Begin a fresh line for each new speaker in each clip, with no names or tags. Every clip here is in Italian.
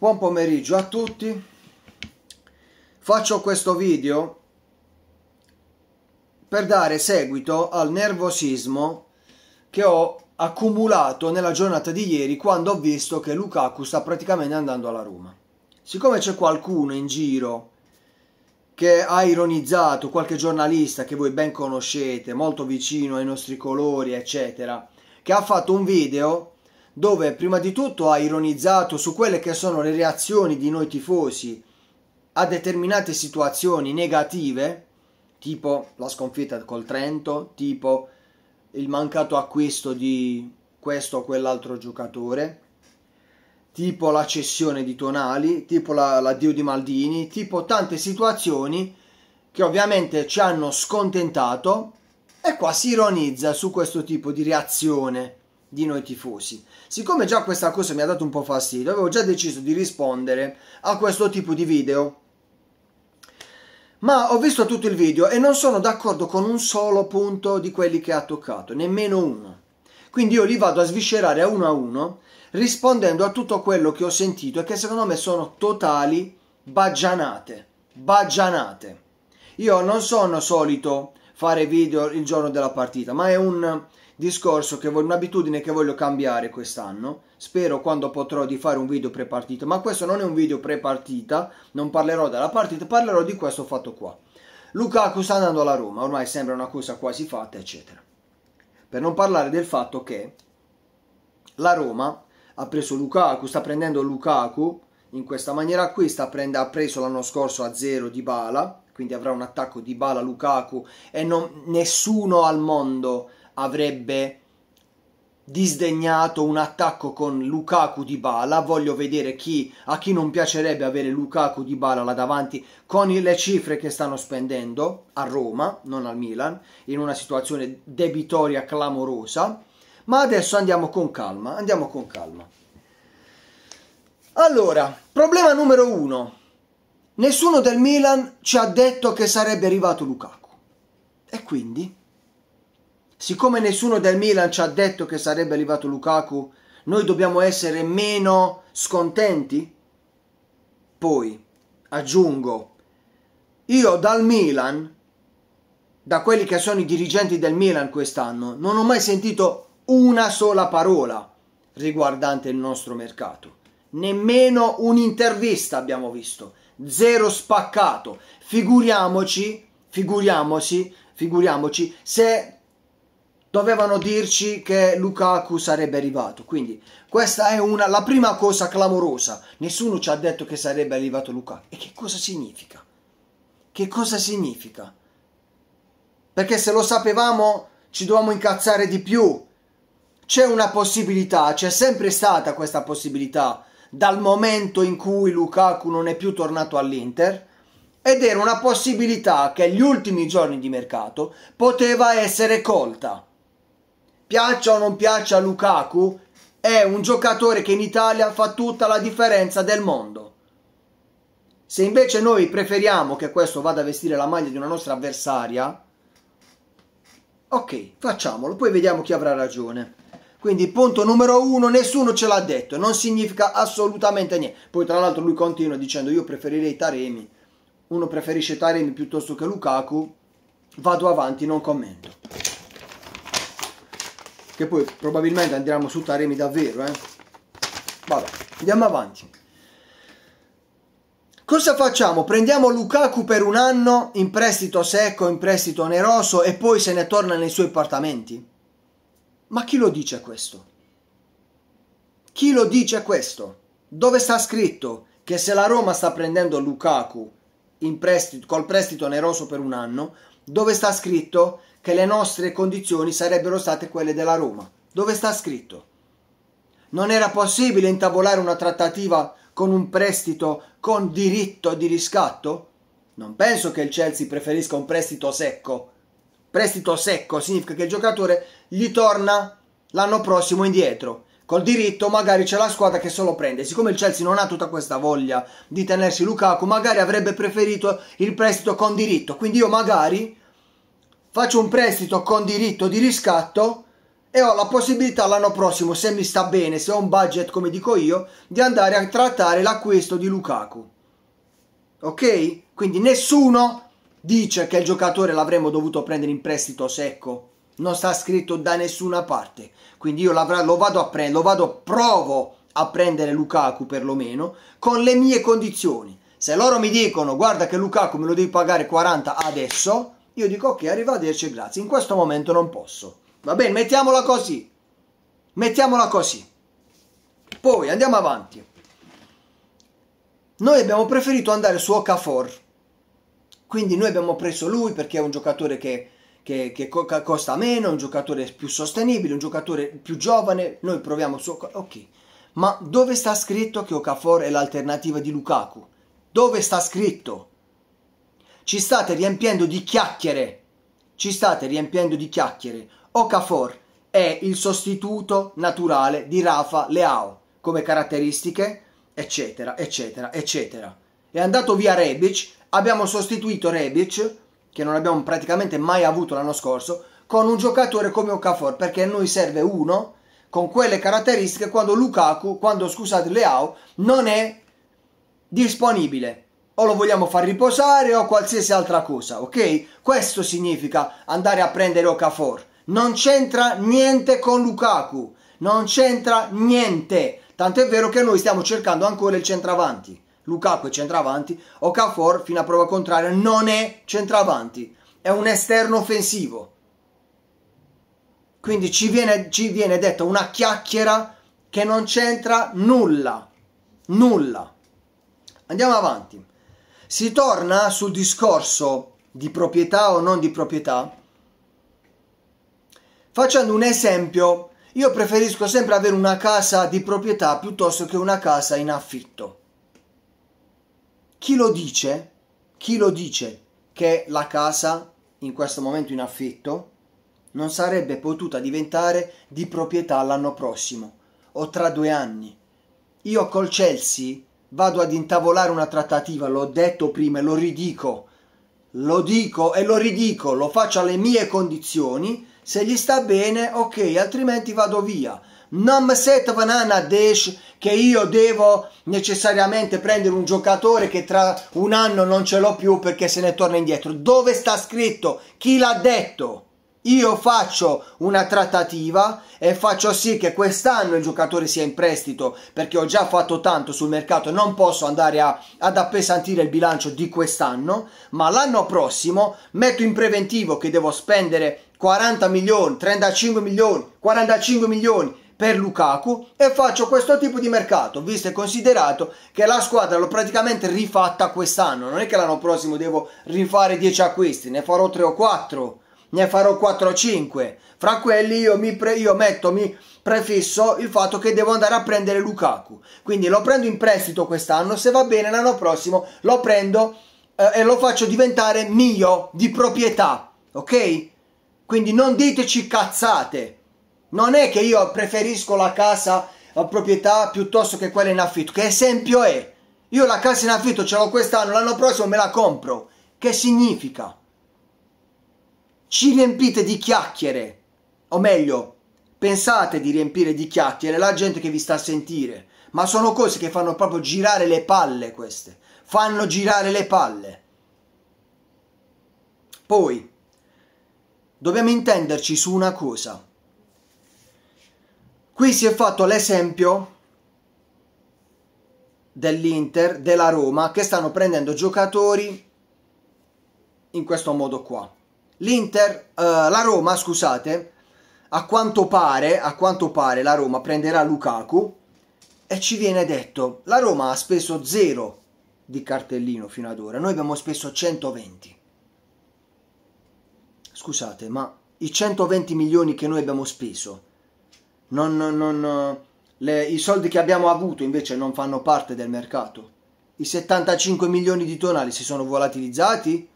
Buon pomeriggio a tutti. Faccio questo video per dare seguito al nervosismo che ho accumulato nella giornata di ieri quando ho visto che Lukaku sta praticamente andando alla Roma. Siccome c'è qualcuno in giro che ha ironizzato, qualche giornalista che voi ben conoscete, molto vicino ai nostri colori, eccetera, che ha fatto un video dove prima di tutto ha ironizzato su quelle che sono le reazioni di noi tifosi a determinate situazioni negative, tipo la sconfitta col Trento, tipo il mancato acquisto di questo o quell'altro giocatore, tipo la cessione di Tonali, tipo l'addio la di Maldini, tipo tante situazioni che ovviamente ci hanno scontentato e qua si ironizza su questo tipo di reazione di noi tifosi. Siccome già questa cosa mi ha dato un po' fastidio, avevo già deciso di rispondere a questo tipo di video. Ma ho visto tutto il video e non sono d'accordo con un solo punto di quelli che ha toccato, nemmeno uno. Quindi io li vado a sviscerare a uno a uno, rispondendo a tutto quello che ho sentito e che secondo me sono totali baggianate. Baggianate. Io non sono solito fare video il giorno della partita, ma è un Discorso che voglio, un'abitudine che voglio cambiare quest'anno. Spero quando potrò di fare un video pre ma questo non è un video prepartita, non parlerò della partita, parlerò di questo fatto qua. Lukaku sta andando alla Roma, ormai sembra una cosa quasi fatta, eccetera. Per non parlare del fatto che la Roma ha preso Lukaku, sta prendendo Lukaku in questa maniera qui, prende, ha preso l'anno scorso a zero di Bala, quindi avrà un attacco di Bala Lukaku e non, nessuno al mondo avrebbe disdegnato un attacco con Lukaku di Bala. Voglio vedere chi, a chi non piacerebbe avere Lukaku di Bala là davanti con le cifre che stanno spendendo a Roma, non al Milan, in una situazione debitoria clamorosa. Ma adesso andiamo con calma, andiamo con calma. Allora, problema numero uno. Nessuno del Milan ci ha detto che sarebbe arrivato Lukaku. E quindi? siccome nessuno del Milan ci ha detto che sarebbe arrivato Lukaku, noi dobbiamo essere meno scontenti? Poi aggiungo, io dal Milan, da quelli che sono i dirigenti del Milan quest'anno, non ho mai sentito una sola parola riguardante il nostro mercato. Nemmeno un'intervista abbiamo visto, zero spaccato. Figuriamoci, figuriamoci, figuriamoci se dovevano dirci che Lukaku sarebbe arrivato. Quindi questa è una, la prima cosa clamorosa. Nessuno ci ha detto che sarebbe arrivato Lukaku. E che cosa significa? Che cosa significa? Perché se lo sapevamo ci dovevamo incazzare di più. C'è una possibilità, c'è sempre stata questa possibilità dal momento in cui Lukaku non è più tornato all'Inter ed era una possibilità che gli ultimi giorni di mercato poteva essere colta piaccia o non piaccia Lukaku, è un giocatore che in Italia fa tutta la differenza del mondo. Se invece noi preferiamo che questo vada a vestire la maglia di una nostra avversaria, ok, facciamolo, poi vediamo chi avrà ragione. Quindi punto numero uno, nessuno ce l'ha detto, non significa assolutamente niente. Poi tra l'altro lui continua dicendo io preferirei Taremi, uno preferisce Taremi piuttosto che Lukaku, vado avanti, non commento che poi probabilmente andremo su taremi davvero eh? vabbè andiamo avanti Cosa facciamo? Prendiamo Lukaku per un anno in prestito secco, in prestito oneroso e poi se ne torna nei suoi appartamenti? Ma chi lo dice questo? Chi lo dice questo? Dove sta scritto che se la Roma sta prendendo Lukaku in prestito, col prestito oneroso per un anno, dove sta scritto che le nostre condizioni sarebbero state quelle della Roma. Dove sta scritto? Non era possibile intavolare una trattativa con un prestito con diritto di riscatto? Non penso che il Chelsea preferisca un prestito secco. Prestito secco significa che il giocatore gli torna l'anno prossimo indietro. Col diritto magari c'è la squadra che se lo prende. Siccome il Chelsea non ha tutta questa voglia di tenersi Lukaku, magari avrebbe preferito il prestito con diritto. Quindi io magari faccio un prestito con diritto di riscatto e ho la possibilità l'anno prossimo, se mi sta bene, se ho un budget come dico io, di andare a trattare l'acquisto di Lukaku. Ok? Quindi nessuno dice che il giocatore l'avremmo dovuto prendere in prestito secco. Non sta scritto da nessuna parte. Quindi io lo vado a prendere, lo vado, provo a prendere Lukaku perlomeno, con le mie condizioni. Se loro mi dicono, guarda che Lukaku me lo devi pagare 40 adesso, io dico ok, arrivederci e grazie. In questo momento non posso. Va bene, mettiamola così. Mettiamola così. Poi andiamo avanti. Noi abbiamo preferito andare su Okafor. Quindi noi abbiamo preso lui perché è un giocatore che, che, che costa meno, un giocatore più sostenibile, un giocatore più giovane. Noi proviamo su Okafor. Ok. Ma dove sta scritto che Okafor è l'alternativa di Lukaku? Dove sta scritto? Ci state riempiendo di chiacchiere. Ci state riempiendo di chiacchiere. Okafor è il sostituto naturale di Rafa Leao come caratteristiche, eccetera, eccetera, eccetera. È andato via Rebic, abbiamo sostituito Rebic, che non abbiamo praticamente mai avuto l'anno scorso, con un giocatore come Okafor, perché a noi serve uno con quelle caratteristiche quando Lukaku, quando scusate Leao, non è disponibile o lo vogliamo far riposare o qualsiasi altra cosa, ok? Questo significa andare a prendere Okafor. Non c'entra niente con Lukaku, non c'entra niente. Tanto è vero che noi stiamo cercando ancora il centravanti. Lukaku è centravanti, Okafor fino a prova contraria non è centravanti, è un esterno offensivo. Quindi ci viene, ci viene detta una chiacchiera che non c'entra nulla, nulla. Andiamo avanti. Si torna sul discorso di proprietà o non di proprietà facendo un esempio io preferisco sempre avere una casa di proprietà piuttosto che una casa in affitto chi lo dice chi lo dice che la casa in questo momento in affitto non sarebbe potuta diventare di proprietà l'anno prossimo o tra due anni io col Chelsea vado ad intavolare una trattativa, l'ho detto prima e lo ridico, lo dico e lo ridico, lo faccio alle mie condizioni, se gli sta bene ok, altrimenti vado via. Non set vanana desh che io devo necessariamente prendere un giocatore che tra un anno non ce l'ho più perché se ne torna indietro. Dove sta scritto? Chi l'ha detto? io faccio una trattativa e faccio sì che quest'anno il giocatore sia in prestito perché ho già fatto tanto sul mercato, non posso andare a, ad appesantire il bilancio di quest'anno, ma l'anno prossimo metto in preventivo che devo spendere 40 milioni, 35 milioni, 45 milioni per Lukaku e faccio questo tipo di mercato, visto e considerato che la squadra l'ho praticamente rifatta quest'anno, non è che l'anno prossimo devo rifare 10 acquisti, ne farò 3 o 4 ne farò 4-5. o Fra quelli io, mi pre- io metto, mi prefisso il fatto che devo andare a prendere Lukaku. Quindi lo prendo in prestito quest'anno, se va bene l'anno prossimo lo prendo eh, e lo faccio diventare mio, di proprietà, ok? Quindi non diteci cazzate. Non è che io preferisco la casa a proprietà piuttosto che quella in affitto. Che esempio è? Io la casa in affitto ce l'ho quest'anno, l'anno prossimo me la compro. Che significa? ci riempite di chiacchiere, o meglio, pensate di riempire di chiacchiere la gente che vi sta a sentire, ma sono cose che fanno proprio girare le palle queste, fanno girare le palle. Poi, dobbiamo intenderci su una cosa. Qui si è fatto l'esempio dell'Inter, della Roma, che stanno prendendo giocatori in questo modo qua l'Inter, eh, la Roma, scusate, a quanto pare, a quanto pare la Roma prenderà Lukaku e ci viene detto, la Roma ha speso zero di cartellino fino ad ora, noi abbiamo speso 120. Scusate, ma i 120 milioni che noi abbiamo speso, non, non, le, i soldi che abbiamo avuto invece non fanno parte del mercato. I 75 milioni di tonali si sono volatilizzati?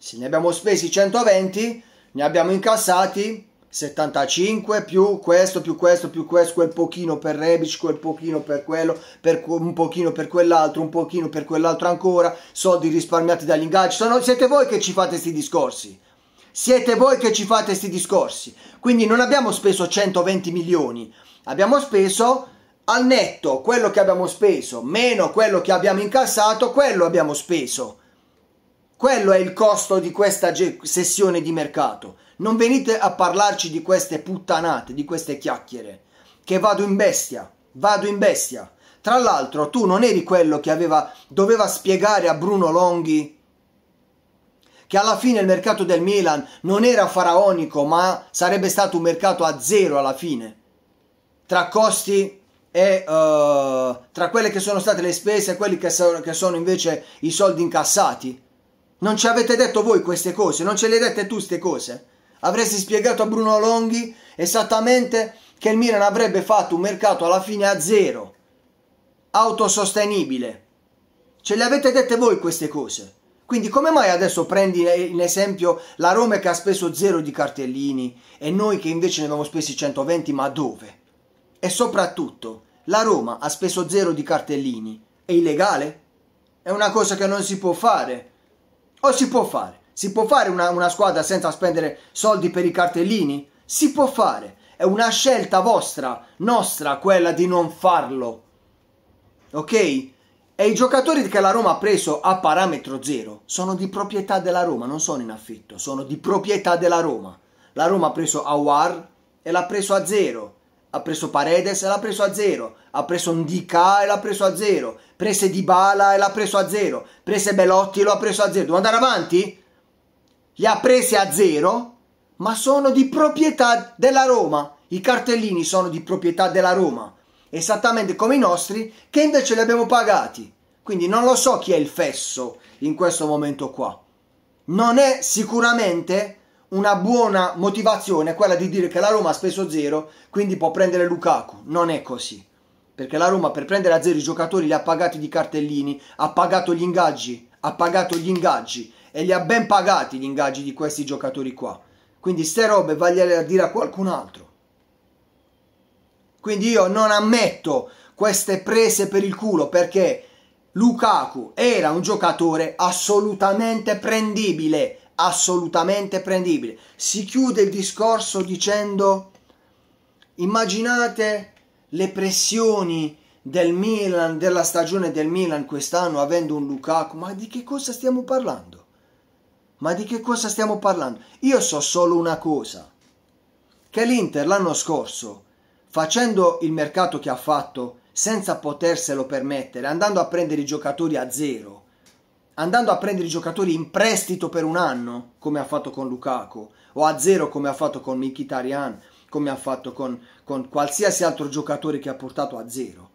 se ne abbiamo spesi 120, ne abbiamo incassati 75 più questo, più questo, più questo, quel pochino per Rebic, quel pochino per quello, per un pochino per quell'altro, un pochino per quell'altro ancora, soldi risparmiati dagli ingaggi. Sono, siete voi che ci fate questi discorsi. Siete voi che ci fate questi discorsi. Quindi non abbiamo speso 120 milioni, abbiamo speso al netto quello che abbiamo speso, meno quello che abbiamo incassato, quello abbiamo speso. Quello è il costo di questa sessione di mercato. Non venite a parlarci di queste puttanate, di queste chiacchiere. Che vado in bestia, vado in bestia. Tra l'altro, tu non eri quello che aveva, doveva spiegare a Bruno Longhi che alla fine il mercato del Milan non era faraonico, ma sarebbe stato un mercato a zero alla fine. Tra costi e uh, tra quelle che sono state le spese e quelli che, so che sono invece i soldi incassati non ci avete detto voi queste cose, non ce le hai dette tu queste cose. Avresti spiegato a Bruno Longhi esattamente che il Milan avrebbe fatto un mercato alla fine a zero, autosostenibile. Ce le avete dette voi queste cose. Quindi come mai adesso prendi in esempio la Roma che ha speso zero di cartellini e noi che invece ne abbiamo spesi 120, ma dove? E soprattutto, la Roma ha speso zero di cartellini. È illegale? È una cosa che non si può fare. O si può fare? Si può fare una, una squadra senza spendere soldi per i cartellini? Si può fare. È una scelta vostra, nostra, quella di non farlo. Ok? E i giocatori che la Roma ha preso a parametro zero sono di proprietà della Roma, non sono in affitto, sono di proprietà della Roma. La Roma ha preso a War e l'ha preso a zero ha preso Paredes e l'ha preso a zero, ha preso Ndika e l'ha preso a zero, prese Dybala e l'ha preso a zero, prese Belotti e l'ha preso a zero. Devo andare avanti? Li ha presi a zero, ma sono di proprietà della Roma. I cartellini sono di proprietà della Roma, esattamente come i nostri che invece li abbiamo pagati. Quindi non lo so chi è il fesso in questo momento qua. Non è sicuramente una buona motivazione quella di dire che la Roma ha speso zero, quindi può prendere Lukaku. Non è così. Perché la Roma per prendere a zero i giocatori li ha pagati di cartellini, ha pagato gli ingaggi, ha pagato gli ingaggi e li ha ben pagati gli ingaggi di questi giocatori qua. Quindi ste robe vagliele a dire a qualcun altro. Quindi io non ammetto queste prese per il culo perché Lukaku era un giocatore assolutamente prendibile, assolutamente prendibile. Si chiude il discorso dicendo immaginate le pressioni del Milan, della stagione del Milan quest'anno avendo un Lukaku, ma di che cosa stiamo parlando? Ma di che cosa stiamo parlando? Io so solo una cosa, che l'Inter l'anno scorso, facendo il mercato che ha fatto, senza poterselo permettere, andando a prendere i giocatori a zero, andando a prendere i giocatori in prestito per un anno, come ha fatto con Lukaku, o a zero come ha fatto con Mkhitaryan, come ha fatto con, con qualsiasi altro giocatore che ha portato a zero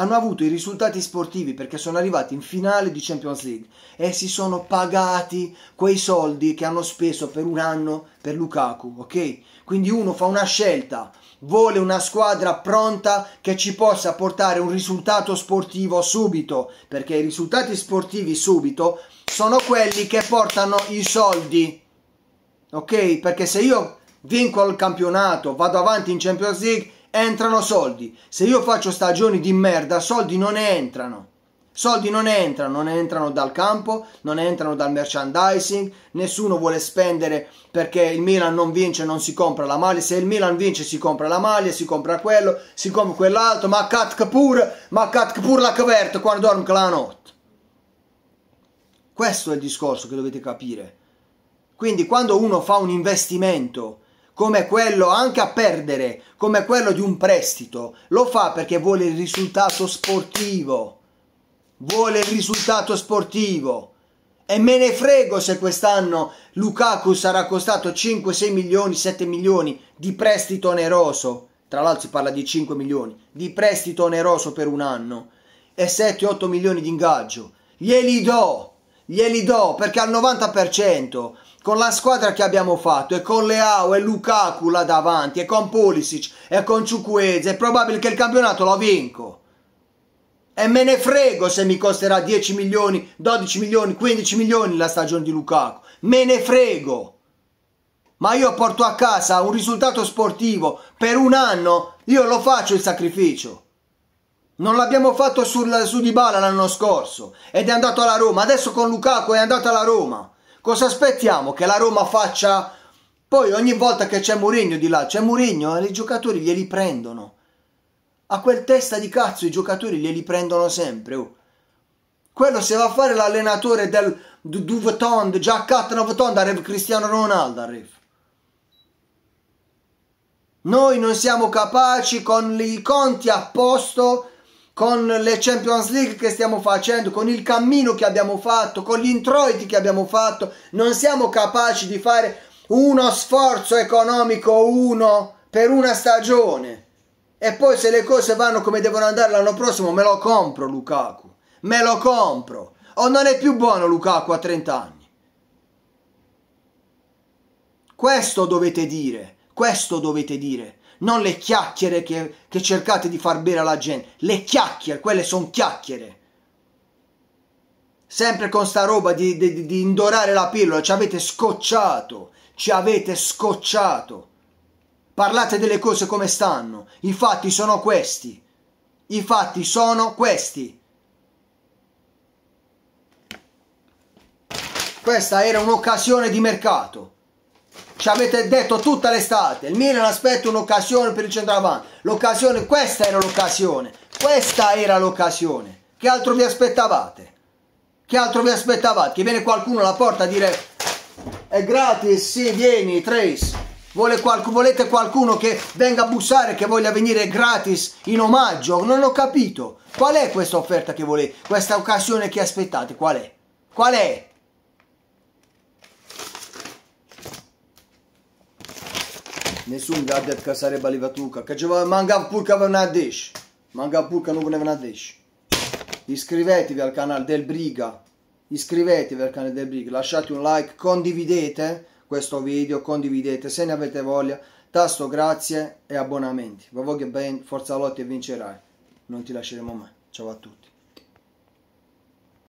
hanno avuto i risultati sportivi perché sono arrivati in finale di Champions League e si sono pagati quei soldi che hanno speso per un anno per Lukaku, ok? Quindi uno fa una scelta, vuole una squadra pronta che ci possa portare un risultato sportivo subito, perché i risultati sportivi subito sono quelli che portano i soldi. Ok? Perché se io vinco il campionato, vado avanti in Champions League entrano soldi. Se io faccio stagioni di merda, soldi non entrano. Soldi non entrano, non entrano dal campo, non entrano dal merchandising, nessuno vuole spendere perché il Milan non vince non si compra la maglia, se il Milan vince si compra la maglia, si compra quello, si compra quell'altro, ma cat Kapoor, ma cat Kapoor la caverta quando dorme la notte. Questo è il discorso che dovete capire. Quindi quando uno fa un investimento come quello anche a perdere, come quello di un prestito, lo fa perché vuole il risultato sportivo. Vuole il risultato sportivo. E me ne frego se quest'anno Lukaku sarà costato 5, 6 milioni, 7 milioni di prestito oneroso. Tra l'altro si parla di 5 milioni di prestito oneroso per un anno e 7-8 milioni di ingaggio. Glieli do, glieli do perché al 90% con la squadra che abbiamo fatto e con Leao e Lukaku là davanti e con Pulisic e con Ciucuezza è probabile che il campionato lo vinco e me ne frego se mi costerà 10 milioni, 12 milioni, 15 milioni la stagione di Lukaku me ne frego ma io porto a casa un risultato sportivo per un anno io lo faccio il sacrificio non l'abbiamo fatto sul, su Bala l'anno scorso ed è andato alla Roma adesso con Lukaku è andato alla Roma Cosa aspettiamo? Che la Roma faccia... Poi ogni volta che c'è Mourinho di là, c'è Mourinho, i giocatori glieli prendono. A quel testa di cazzo i giocatori glieli prendono sempre. Oh. Quello se va a fare l'allenatore del Duvetond, già Catnavotond, arriva Cristiano Ronaldo. Arriva. Noi non siamo capaci con i conti a posto con le Champions League che stiamo facendo, con il cammino che abbiamo fatto, con gli introiti che abbiamo fatto, non siamo capaci di fare uno sforzo economico uno per una stagione. E poi se le cose vanno come devono andare l'anno prossimo me lo compro Lukaku, me lo compro. O non è più buono Lukaku a 30 anni. Questo dovete dire, questo dovete dire non le chiacchiere che, che cercate di far bere alla gente, le chiacchiere, quelle sono chiacchiere. Sempre con sta roba di, di, di indorare la pillola, ci avete scocciato, ci avete scocciato. Parlate delle cose come stanno, i fatti sono questi, i fatti sono questi. Questa era un'occasione di mercato ci avete detto tutta l'estate, il Milan aspetta un'occasione per il centravanti. L'occasione, questa era l'occasione. Questa era l'occasione. Che altro vi aspettavate? Che altro vi aspettavate? Che viene qualcuno alla porta a dire è gratis, sì, vieni, Trace. Vuole qual volete qualcuno che venga a bussare, che voglia venire gratis in omaggio? Non ho capito. Qual è questa offerta che volete? Questa occasione che aspettate? Qual è? Qual è? Nessun gadget că sare balivatuca, că ceva manga purca vă nadeș. Manga purca nu una nadeș. Iscrivetevi al canale del Briga. Iscrivetevi al canale del Briga, lasciate un like, condividete questo video, condividete se ne avete voglia. Tasto grazie e abbonamenti. Vă voglio bene, forza lotti e vincerai. Non ti lasceremo mai. Ciao a tutti.